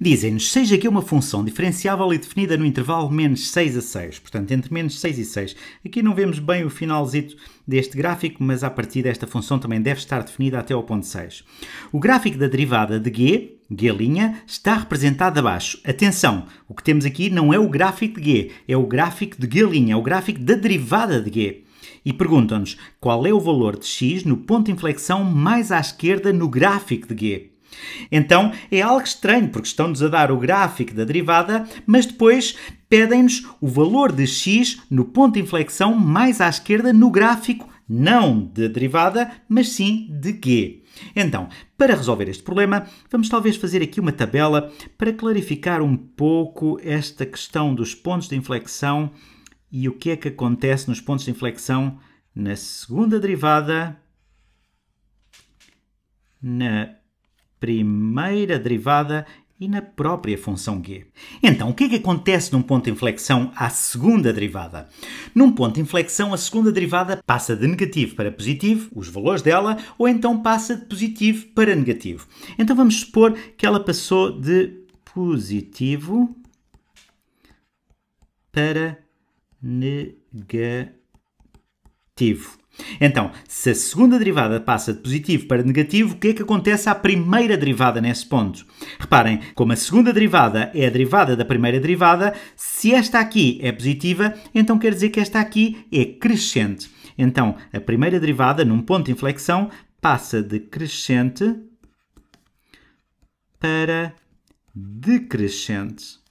Dizem-nos, seja é uma função diferenciável e definida no intervalo menos 6 a 6, portanto, entre menos 6 e 6. Aqui não vemos bem o finalzito deste gráfico, mas a partir desta função também deve estar definida até ao ponto 6. O gráfico da derivada de g, g' está representado abaixo. Atenção, o que temos aqui não é o gráfico de g, é o gráfico de g', é o gráfico da derivada de g. E perguntam-nos qual é o valor de x no ponto de inflexão mais à esquerda no gráfico de g. Então é algo estranho, porque estão-nos a dar o gráfico da derivada, mas depois pedem-nos o valor de x no ponto de inflexão mais à esquerda no gráfico, não de derivada, mas sim de g. Então, para resolver este problema, vamos talvez fazer aqui uma tabela para clarificar um pouco esta questão dos pontos de inflexão e o que é que acontece nos pontos de inflexão na segunda derivada, na primeira derivada e na própria função g. Então, o que é que acontece num ponto de inflexão à segunda derivada? Num ponto de inflexão, a segunda derivada passa de negativo para positivo, os valores dela, ou então passa de positivo para negativo. Então, vamos supor que ela passou de positivo para negativo positivo. Então, se a segunda derivada passa de positivo para negativo, o que é que acontece à primeira derivada nesse ponto? Reparem, como a segunda derivada é a derivada da primeira derivada, se esta aqui é positiva, então quer dizer que esta aqui é crescente. Então, a primeira derivada, num ponto de inflexão, passa de crescente para decrescente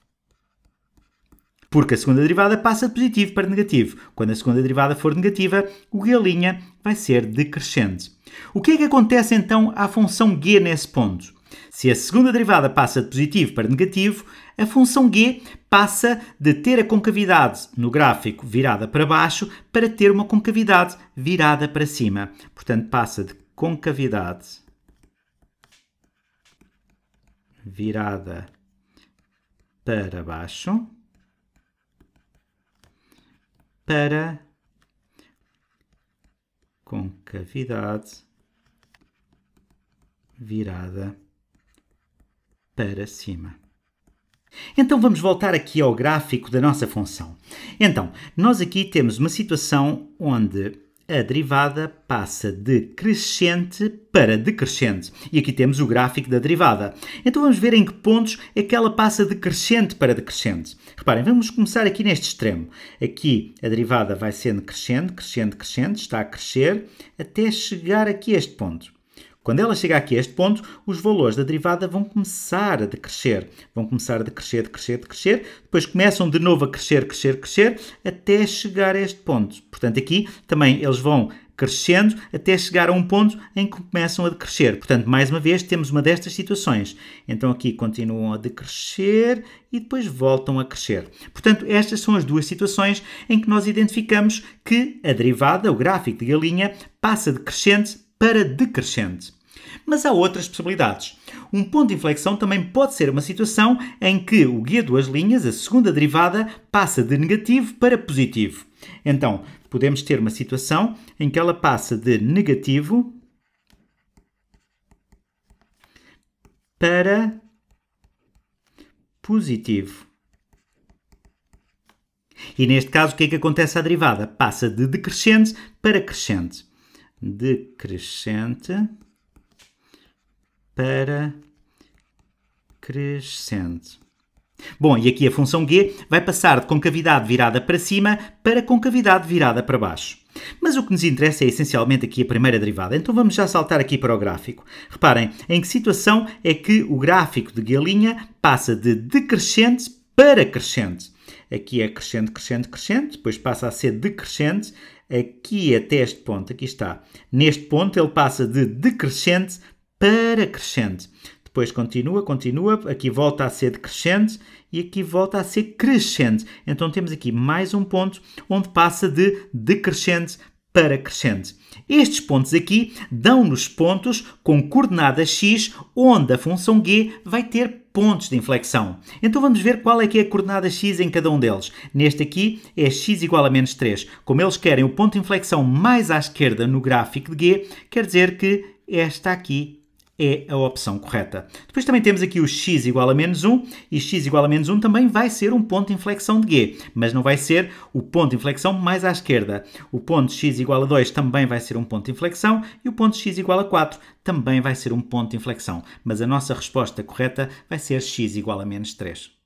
porque a segunda derivada passa de positivo para negativo. Quando a segunda derivada for negativa, o galinha vai ser decrescente. O que é que acontece então à função g nesse ponto? Se a segunda derivada passa de positivo para negativo, a função g passa de ter a concavidade no gráfico virada para baixo para ter uma concavidade virada para cima. Portanto, passa de concavidade virada para baixo para concavidade virada para cima. Então vamos voltar aqui ao gráfico da nossa função. Então, nós aqui temos uma situação onde a derivada passa de crescente para decrescente. E aqui temos o gráfico da derivada. Então vamos ver em que pontos é que ela passa de crescente para decrescente. Reparem, vamos começar aqui neste extremo. Aqui a derivada vai sendo crescente, crescente, crescente, está a crescer, até chegar aqui a este ponto. Quando ela chega aqui a este ponto, os valores da derivada vão começar a decrescer. Vão começar a decrescer, decrescer, decrescer. Depois começam de novo a crescer, crescer, crescer, até chegar a este ponto. Portanto, aqui também eles vão crescendo até chegar a um ponto em que começam a decrescer. Portanto, mais uma vez, temos uma destas situações. Então, aqui continuam a decrescer e depois voltam a crescer. Portanto, estas são as duas situações em que nós identificamos que a derivada, o gráfico de galinha, passa de crescente para decrescente. Mas há outras possibilidades. Um ponto de inflexão também pode ser uma situação em que o guia duas linhas, a segunda derivada, passa de negativo para positivo. Então, podemos ter uma situação em que ela passa de negativo para positivo. E neste caso, o que é que acontece à derivada? Passa de decrescente para crescente. Decrescente para crescente. Bom, e aqui a função g vai passar de concavidade virada para cima para concavidade virada para baixo. Mas o que nos interessa é essencialmente aqui a primeira derivada, então vamos já saltar aqui para o gráfico. Reparem, em que situação é que o gráfico de G' passa de decrescente para crescente? Aqui é crescente, crescente, crescente, depois passa a ser decrescente, aqui até este ponto, aqui está. Neste ponto ele passa de decrescente para crescente. Depois continua, continua, aqui volta a ser decrescente e aqui volta a ser crescente. Então temos aqui mais um ponto onde passa de decrescente para crescente. Estes pontos aqui dão-nos pontos com coordenada x, onde a função g vai ter pontos de inflexão. Então vamos ver qual é que é a coordenada x em cada um deles. Neste aqui é x igual a menos 3. Como eles querem o ponto de inflexão mais à esquerda no gráfico de g, quer dizer que esta aqui é a opção correta. Depois também temos aqui o x igual a menos 1 e x igual a menos 1 também vai ser um ponto de inflexão de g, mas não vai ser o ponto de inflexão mais à esquerda. O ponto x igual a 2 também vai ser um ponto de inflexão e o ponto x igual a 4 também vai ser um ponto de inflexão, mas a nossa resposta correta vai ser x igual a menos 3.